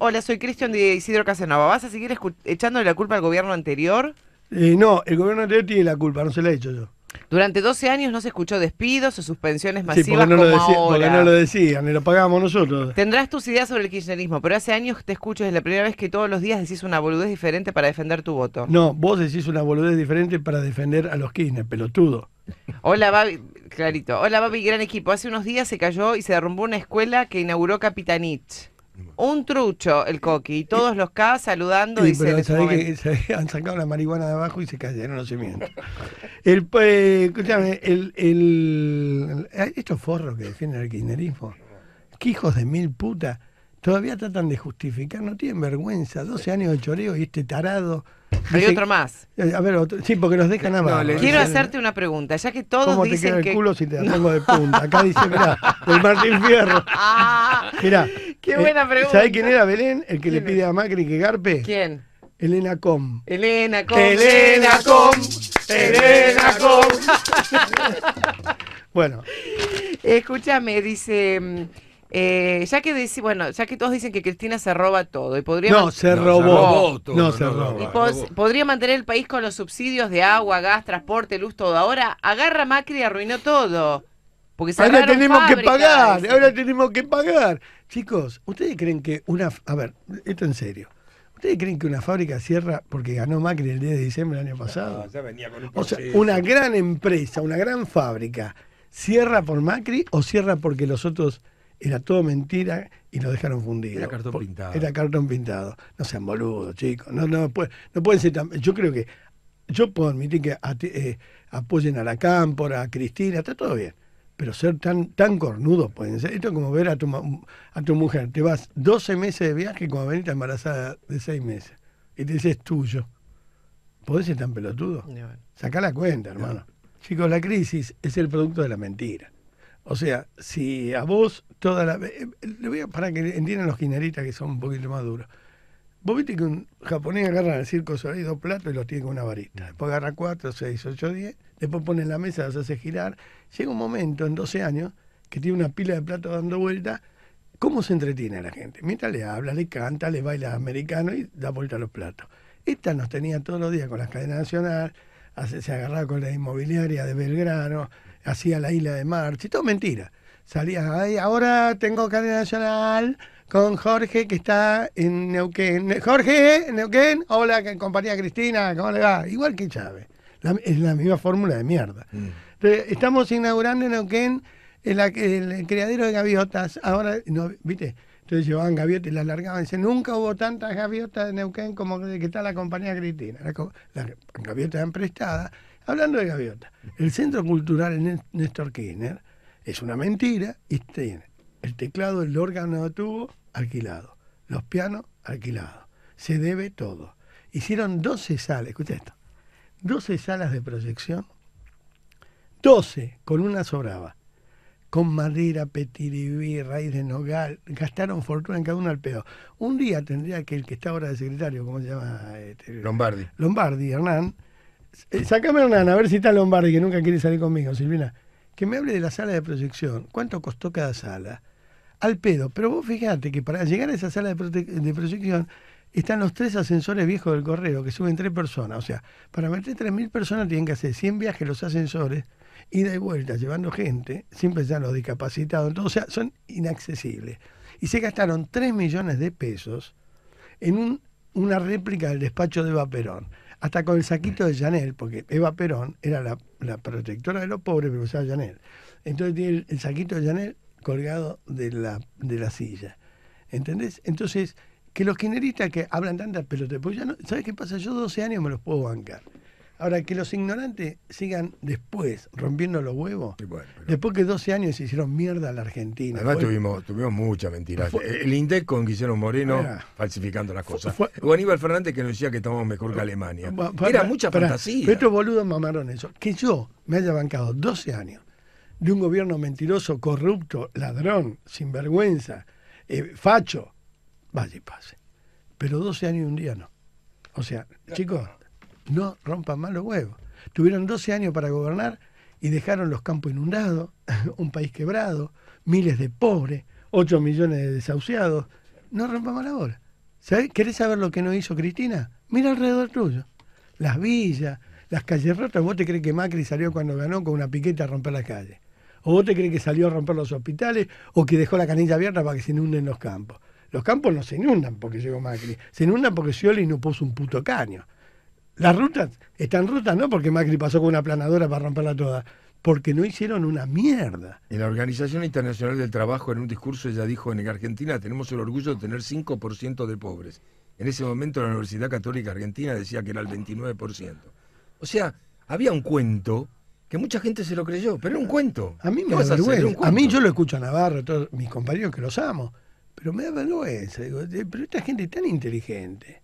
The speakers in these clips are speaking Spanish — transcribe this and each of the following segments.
Hola, soy Cristian de Isidro Casanova. ¿Vas a seguir echándole la culpa al gobierno anterior? Eh, no, el gobierno anterior tiene la culpa, no se la he hecho yo. Durante 12 años no se escuchó despidos o suspensiones masivas sí, no como lo no lo decían, ni lo pagamos nosotros. Tendrás tus ideas sobre el kirchnerismo, pero hace años te escucho, es la primera vez que todos los días decís una boludez diferente para defender tu voto. No, vos decís una boludez diferente para defender a los kirchner, pelotudo. Hola, Babi, clarito. Hola, Babi, gran equipo. Hace unos días se cayó y se derrumbó una escuela que inauguró Capitanich un trucho el coqui y todos los K saludando y han sacado la marihuana de abajo y se cayeron los cimientos eh, el, el, estos forros que defienden el kirchnerismo que hijos de mil putas todavía tratan de justificar no tienen vergüenza 12 años de choreo y este tarado hay otro más. Eh, a ver, sí, porque nos dejan a Quiero hacerte una pregunta, ya que todos ¿Cómo dicen te queda el culo si te la de punta? Acá dice, mirá, el Martín Fierro. Mirá, Qué eh, buena pregunta. quién era Belén? El que le pide a Macri que garpe. ¿Quién? Elena Com. Elena Com. Elena Com. Elena Com. bueno. Escúchame, dice. Mm, eh, ya que dice, bueno, ya que todos dicen que Cristina se roba todo y podría no se robó, no, se podría mantener el país con los subsidios de agua, gas, transporte, luz todo. Ahora agarra Macri y arruinó todo ahora tenemos que pagar, ahora tenemos que pagar. Chicos, ¿ustedes creen que una... A ver, esto en serio. ¿Ustedes creen que una fábrica cierra porque ganó Macri el 10 de diciembre del año pasado? o sea, una gran empresa, una gran fábrica, ¿cierra por Macri o cierra porque los otros era todo mentira y lo dejaron fundido? Era cartón pintado. Era cartón pintado. No sean boludos, chicos. No, no, pues, no pueden ser Yo creo que... Yo puedo admitir que eh, apoyen a la Cámpora, a Cristina, está todo bien pero ser tan, tan cornudos pueden ser. Esto es como ver a tu, a tu mujer, te vas 12 meses de viaje como venita embarazada de 6 meses y te dices tuyo. ¿Podés ser tan pelotudo? saca Sacá la cuenta, hermano. Chicos, la crisis es el producto de la mentira. O sea, si a vos toda la... Eh, eh, le voy a, para que entiendan los guinaritas que son un poquito más duros. Vos viste que un japonés agarra en el circo solar dos platos y los tiene con una varita. Mm. Después agarra cuatro, seis, ocho, diez. Después pone en la mesa, los hace girar. Llega un momento, en 12 años, que tiene una pila de platos dando vuelta. ¿Cómo se entretiene a la gente? Mientras le habla, le canta, le baila americano y da vuelta a los platos. Esta nos tenía todos los días con las cadenas nacional, se agarraba con la inmobiliaria de Belgrano, hacía la isla de Marcha. y todo mentira. Salía ahí, ahora tengo cadena nacional, con Jorge que está en Neuquén. Jorge, Neuquén, hola, compañía Cristina, ¿cómo le va? Igual que Chávez, es la misma fórmula de mierda. Mm. Entonces, estamos inaugurando en Neuquén el, criadero de gaviotas. Ahora, ¿viste? Entonces llevaban gaviotas y las largaban. Dice, nunca hubo tantas gaviotas en Neuquén como de que está la compañía Cristina. Las la, gaviotas eran prestadas. Hablando de gaviotas, el Centro Cultural Néstor Kirchner es una mentira y tiene el teclado, el órgano de tubo alquilado, los pianos alquilados, se debe todo. Hicieron 12 salas, escucha esto, 12 salas de proyección, 12 con una sobraba, con madera, petiribí, raíz de nogal, gastaron fortuna en cada uno al pedo. Un día tendría que el que está ahora de secretario, ¿cómo se llama? Este, Lombardi. Lombardi, Hernán. sácame eh, sacame a Hernán, a ver si está Lombardi, que nunca quiere salir conmigo, Silvina. Que me hable de la sala de proyección. ¿Cuánto costó cada sala? al pedo. Pero vos fíjate que para llegar a esa sala de, proyección están los tres ascensores viejos del correo, que suben tres personas. O sea, para meter tres mil personas tienen que hacer 100 viajes los ascensores, ida y vuelta, llevando gente, sin pensar los discapacitados. Entonces, son inaccesibles. Y se gastaron tres millones de pesos en una réplica del despacho de Eva Perón. Hasta con el saquito de Janel, porque Eva Perón era la, protectora de los pobres, pero usaba Janel. Entonces tiene el, saquito de Janel colgado de la, de la silla. ¿Entendés? Entonces, que los generistas que hablan tantas pelotas, pues ya no, ¿sabes qué pasa? Yo 12 años me los puedo bancar. Ahora, que los ignorantes sigan después rompiendo los huevos, después que 12 años se hicieron mierda a la Argentina. Además tuvimos, tuvimos mucha mentira. El INDEC con Guillermo Moreno ah. falsificando las cosas. o Aníbal Fernández que nos decía que estamos mejor que ah, Alemania. Era mucha fantasía. Pero Boludo boludos mamaron eso. Que yo me haya bancado 12 años de un gobierno mentiroso, corrupto, ladrón, sinvergüenza, eh, facho, vaya y pase. Pero 12 años y un día no. O sea, chicos, no rompan más los huevos. Tuvieron 12 años para gobernar y dejaron los campos inundados, un país quebrado, miles de pobres, 8 millones de desahuciados. No rompan más la bola. ¿Querés saber lo que no hizo Cristina? Mira alrededor tuyo. Las villas, las calles rotas. ¿Vos te crees que Macri salió cuando ganó con una piqueta a romper la calle? o vos te crees que salió a romper los hospitales, o que dejó la canilla abierta para que se inunden los campos. Los campos no se inundan porque llegó Macri, se inundan porque Scioli no puso un puto caño. Las rutas están rutas no porque Macri pasó con una planadora para romperla toda, porque no hicieron una mierda. En la Organización Internacional del Trabajo, en un discurso, ella dijo, en Argentina tenemos el orgullo de tener 5% de pobres. En ese momento la Universidad Católica Argentina decía que era el 29%. O sea, había un cuento que mucha gente se lo creyó, pero era un cuento. A mí me da vergüenza. A, mí yo lo escucho a Navarro, todos mis compañeros que los amo, pero me da vergüenza. pero esta gente tan inteligente,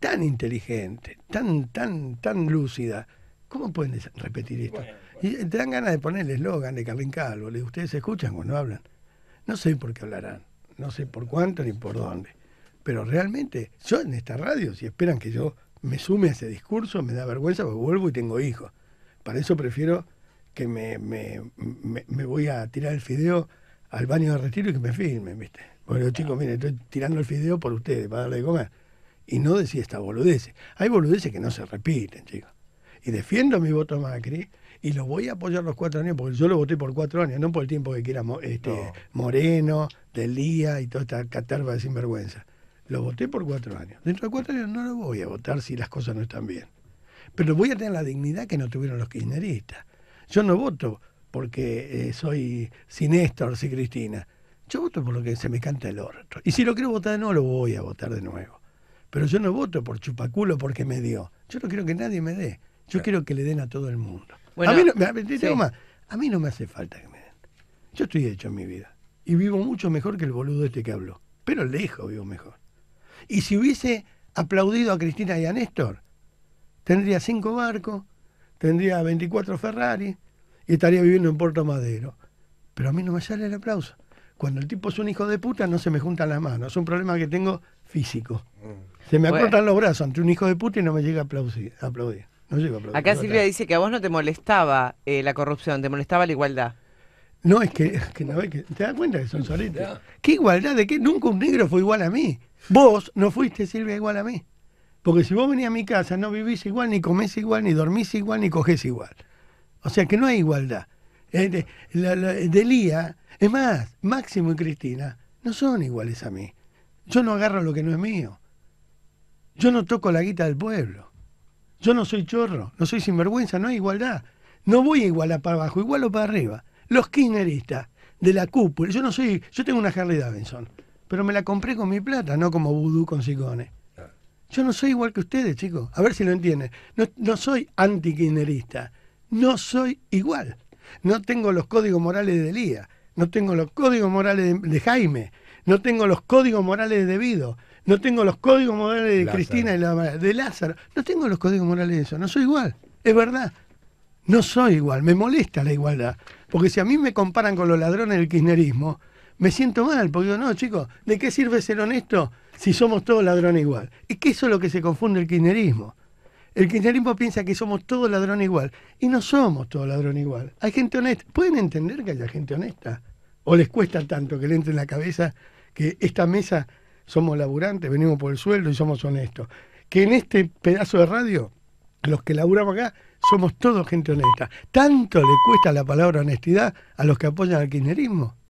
tan inteligente, tan, tan, tan lúcida, ¿cómo pueden repetir esto? Y eh, te dan ganas de poner el eslogan de Carlin Calvo, le digo, ustedes escuchan cuando hablan. No sé por qué hablarán, no sé por cuánto ni por dónde. Pero realmente, yo en esta radio, si esperan que yo me sume a ese discurso, me da vergüenza porque vuelvo y tengo hijos. Para eso prefiero que me, voy a tirar el fideo al baño de retiro y que me firmen, ¿viste? Bueno, chicos, miren, estoy tirando el fideo por ustedes, para darle de comer. Y no decía esta boludez. Hay boludeces que no se repiten, chicos. Y defiendo mi voto Macri y lo voy a apoyar los cuatro años, porque yo lo voté por cuatro años, no por el tiempo que quiera este, Moreno, Delía y toda esta caterva de sinvergüenza. Lo voté por cuatro años. Dentro de cuatro años no lo voy a votar si las cosas no están bien pero voy a tener la dignidad que no tuvieron los kirchneristas. Yo no voto porque eh, soy sin Néstor, si Cristina. Yo voto por lo que se me canta el orto. Y si lo quiero votar de nuevo, lo voy a votar de nuevo. Pero yo no voto por chupaculo porque me dio. Yo no quiero que nadie me dé. Yo quiero que le den a todo el mundo. a, mí no, me, a mí no me hace falta que me den. Yo estoy hecho en mi vida. Y vivo mucho mejor que el boludo este que habló. Pero lejos vivo mejor. Y si hubiese aplaudido a Cristina y a Néstor, tendría cinco barcos, tendría 24 Ferrari y estaría viviendo en Puerto Madero. Pero a mí no me sale el aplauso. Cuando el tipo es un hijo de puta, no se me juntan las manos. Es un problema que tengo físico. Se me acortan los brazos ante un hijo de puta y no me llega a aplaudir. Acá Silvia dice que a vos no te molestaba eh, la corrupción, te molestaba la igualdad. No, es que, que no que, ¿te das cuenta que son solitos. ¿Qué igualdad? ¿De qué? Nunca un negro fue igual a mí. Vos no fuiste, Silvia, igual a mí. Porque si vos venís a mi casa, no vivís igual, ni comés igual, ni dormís igual, ni cogés igual. O sea que no hay igualdad. Eh, Delía, es más, Máximo y Cristina no son iguales a mí. Yo no agarro lo que no es mío. Yo no toco la guita del pueblo. Yo no soy chorro, no soy sinvergüenza, no hay igualdad. No voy a igualar para abajo, igual o para arriba. Los kirchneristas de la cúpula, yo no soy, yo tengo una Harley Davidson, pero me la compré con mi plata, no como vudú con sicones. Yo no soy igual que ustedes, chicos. A ver si lo entienden. No, soy anti No soy igual. No tengo los códigos morales de Elías. No tengo los códigos morales de, Jaime. No tengo los códigos morales de Vido. No tengo los códigos morales de Cristina y de Lázaro. No tengo los códigos morales de eso. No soy igual. Es verdad. No soy igual. Me molesta la igualdad. Porque si a mí me comparan con los ladrones del kirchnerismo, me siento mal. Porque digo, no, chicos, ¿de qué sirve ser honesto si somos todos ladrones igual. Y que eso es lo que se confunde el kirchnerismo. El kirchnerismo piensa que somos todos ladrón igual. Y no somos todos ladrón igual. Hay gente honesta. ¿Pueden entender que haya gente honesta? ¿O les cuesta tanto que le entre en la cabeza que esta mesa somos laburantes, venimos por el sueldo y somos honestos? Que en este pedazo de radio, los que laburamos acá, somos todos gente honesta. ¿Tanto le cuesta la palabra honestidad a los que apoyan al kirchnerismo?